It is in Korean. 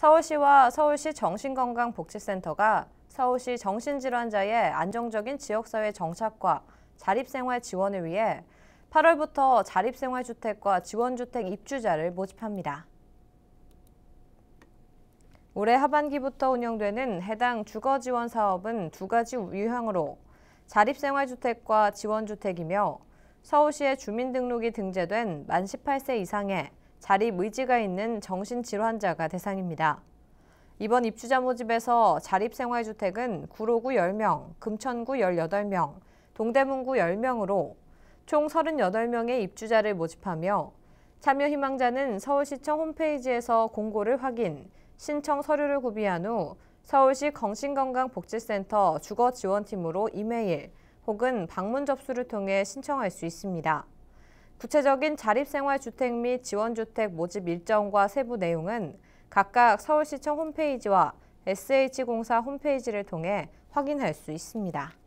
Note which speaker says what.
Speaker 1: 서울시와 서울시 정신건강복지센터가 서울시 정신질환자의 안정적인 지역사회 정착과 자립생활 지원을 위해 8월부터 자립생활주택과 지원주택 입주자를 모집합니다. 올해 하반기부터 운영되는 해당 주거지원 사업은 두 가지 유형으로 자립생활주택과 지원주택이며 서울시에 주민등록이 등재된 만 18세 이상의 자립 의지가 있는 정신질환자가 대상입니다. 이번 입주자 모집에서 자립생활주택은 구로구 10명, 금천구 18명, 동대문구 10명으로 총 38명의 입주자를 모집하며 참여 희망자는 서울시청 홈페이지에서 공고를 확인, 신청 서류를 구비한 후 서울시 정신건강복지센터 주거지원팀으로 이메일 혹은 방문 접수를 통해 신청할 수 있습니다. 구체적인 자립생활주택 및 지원주택 모집 일정과 세부 내용은 각각 서울시청 홈페이지와 SH공사 홈페이지를 통해 확인할 수 있습니다.